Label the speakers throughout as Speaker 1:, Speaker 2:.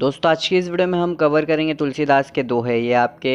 Speaker 1: दोस्तों आज की इस वीडियो में हम कवर करेंगे तुलसीदास के दोहे ये आपके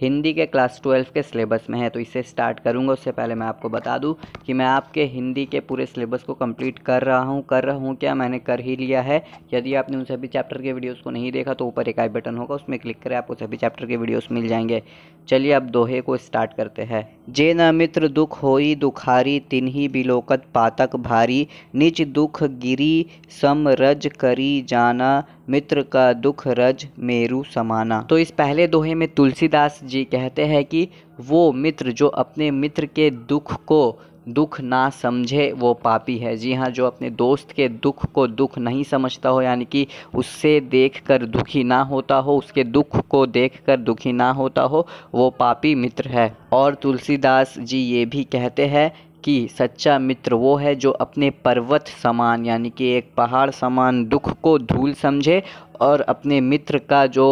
Speaker 1: हिंदी के क्लास ट्वेल्व के सिलेबस में है तो इसे स्टार्ट करूंगा उससे पहले मैं आपको बता दूं कि मैं आपके हिंदी के पूरे सिलेबस को कंप्लीट कर रहा हूं कर रहा हूं क्या मैंने कर ही लिया है यदि आपने उन सभी चैप्टर के वीडियोस को नहीं देखा तो ऊपर एक आई बटन होगा उसमें क्लिक करें आपको सभी चैप्टर के वीडियोज़ मिल जाएंगे चलिए आप दोहे को स्टार्ट करते हैं जे न मित्र दुख होई दुखारी ही बिलोकत पातक भारी निच दुख गिरी समरज करी जाना मित्र का दुख रज मेरू समाना तो इस पहले दोहे में तुलसीदास जी कहते हैं कि वो मित्र जो अपने मित्र के दुख को दुख ना समझे वो पापी है जी हाँ जो अपने दोस्त के दुख को दुख नहीं समझता हो यानी कि उससे देखकर दुखी ना होता हो उसके दुख को देखकर दुखी ना होता हो वो पापी मित्र है और तुलसीदास जी ये भी कहते हैं कि सच्चा मित्र वो है जो अपने पर्वत समान यानी कि एक पहाड़ समान दुख को धूल समझे और अपने मित्र का जो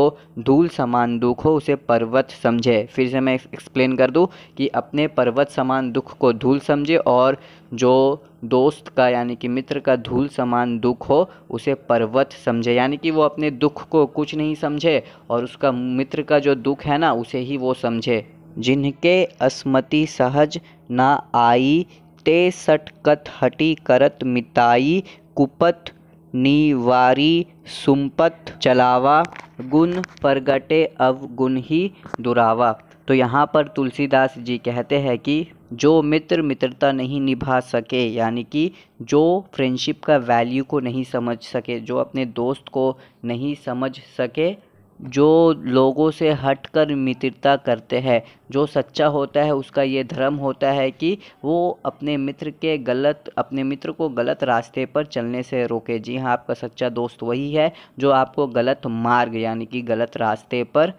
Speaker 1: धूल समान दुख हो उसे पर्वत समझे फिर से मैं एक्सप्लेन कर दूँ कि अपने पर्वत समान दुख को धूल समझे और जो दोस्त का यानी कि मित्र का धूल समान दुख हो उसे पर्वत समझे यानी कि वो अपने दुख को कुछ नहीं समझे और उसका मित्र का जो दुख है ना उसे ही वो समझे जिनके असमति सहज न आई ते हटी करत मिताई कुपत निवारी सुमपत चलावा गुण प्रगटे गुण ही दुरावा तो यहाँ पर तुलसीदास जी कहते हैं कि जो मित्र मित्रता नहीं निभा सके यानी कि जो फ्रेंडशिप का वैल्यू को नहीं समझ सके जो अपने दोस्त को नहीं समझ सके जो लोगों से हटकर मित्रता करते हैं जो सच्चा होता है उसका ये धर्म होता है कि वो अपने मित्र के गलत अपने मित्र को गलत रास्ते पर चलने से रोके जी हाँ आपका सच्चा दोस्त वही है जो आपको गलत मार्ग यानी कि गलत रास्ते पर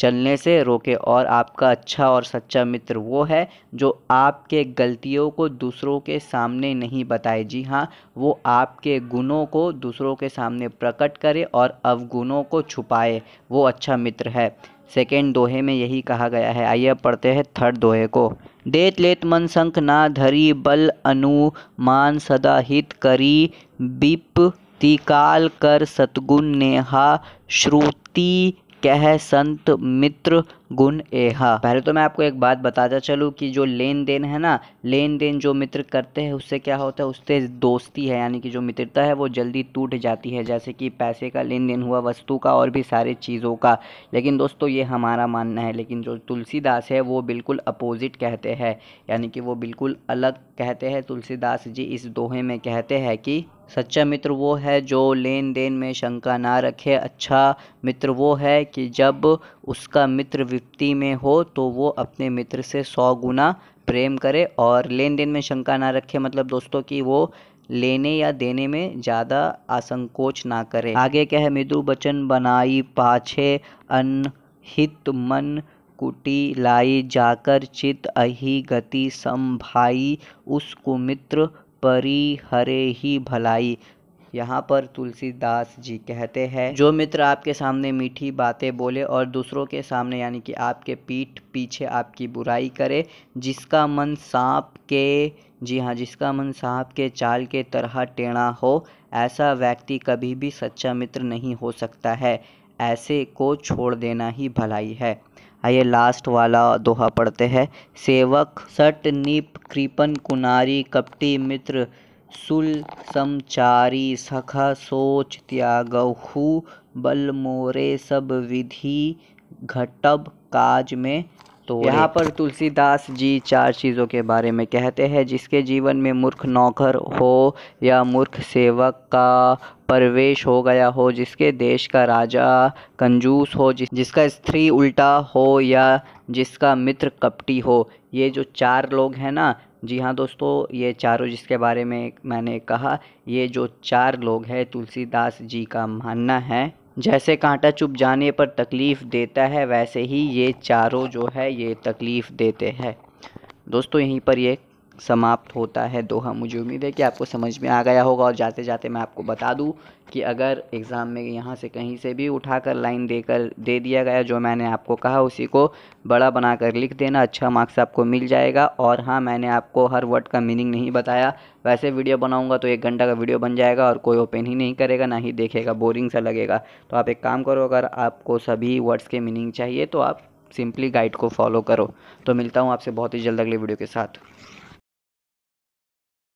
Speaker 1: चलने से रोके और आपका अच्छा और सच्चा मित्र वो है जो आपके गलतियों को दूसरों के सामने नहीं बताए जी हाँ वो आपके गुणों को दूसरों के सामने प्रकट करे और अवगुणों को छुपाए वो अच्छा मित्र है सेकेंड दोहे में यही कहा गया है आइए पढ़ते हैं थर्ड दोहे को देत लेत मन संख ना धरी बल अनु मान सदा हित करी बिप तिकाल कर सतगुण नेहा श्रुति कह संत मित्र गुण एहा पहले तो मैं आपको एक बात बताता चलूँ कि जो लेन देन है ना लेन देन जो मित्र करते हैं उससे क्या होता है उससे दोस्ती है यानी कि जो मित्रता है वो जल्दी टूट जाती है जैसे कि पैसे का लेन देन हुआ वस्तु का और भी सारी चीज़ों का लेकिन दोस्तों ये हमारा मानना है लेकिन जो तुलसीदास है वो बिल्कुल अपोजिट कहते हैं यानी कि वो बिल्कुल अलग कहते हैं तुलसीदास जी इस दोहे में कहते हैं कि सच्चा मित्र वो है जो लेन देन में शंका ना रखे अच्छा मित्र वो है कि जब उसका मित्र विपत्ति में हो तो वो अपने मित्र से सौ गुना प्रेम करे और लेन देन में शंका ना रखे मतलब दोस्तों कि वो लेने या देने में ज़्यादा असंकोच ना करे आगे क्या है मृदु बचन बनाई पाछे अनहित मन कुटी लाई जाकर चित अही गति संभाई उसको मित्र परी हरे ही भलाई यहाँ पर तुलसीदास जी कहते हैं जो मित्र आपके सामने मीठी बातें बोले और दूसरों के सामने यानी कि आपके पीठ पीछे आपकी बुराई करे जिसका मन सांप के जी हाँ जिसका मन सांप के चाल के तरह टेढ़ा हो ऐसा व्यक्ति कभी भी सच्चा मित्र नहीं हो सकता है ऐसे को छोड़ देना ही भलाई है आइए लास्ट वाला दोहा पढ़ते हैं सेवक सट नीप कृपन कुनारी कपटी मित्र सुल समचारी सखा सोच त्यागहु बल मोरे सब विधि घटब काज में तो यहाँ पर तुलसीदास जी चार चीज़ों के बारे में कहते हैं जिसके जीवन में मूर्ख नौकर हो या मूर्ख सेवक का परवेश हो गया हो जिसके देश का राजा कंजूस हो जिस जिसका स्त्री उल्टा हो या जिसका मित्र कपटी हो ये जो चार लोग हैं ना जी हाँ दोस्तों ये चारों जिसके बारे में मैंने कहा ये जो चार लोग हैं तुलसीदास जी का मानना है जैसे कांटा चुप जाने पर तकलीफ़ देता है वैसे ही ये चारों जो है ये तकलीफ़ देते हैं दोस्तों यहीं पर ये समाप्त होता है दोहा मुझे उम्मीद है कि आपको समझ में आ गया होगा और जाते जाते मैं आपको बता दूं कि अगर एग्ज़ाम में यहाँ से कहीं से भी उठाकर लाइन देकर दे दिया गया जो मैंने आपको कहा उसी को बड़ा बनाकर लिख देना अच्छा मार्क्स आपको मिल जाएगा और हाँ मैंने आपको हर वर्ड का मीनिंग नहीं बताया वैसे वीडियो बनाऊँगा तो एक घंटा का वीडियो बन जाएगा और कोई ओपन ही नहीं करेगा ना ही देखेगा बोरिंग सा लगेगा तो आप एक काम करो अगर आपको सभी वर्ड्स के मीनिंग चाहिए तो आप सिंपली गाइड को फॉलो करो तो मिलता हूँ आपसे बहुत ही जल्द अगले वीडियो के साथ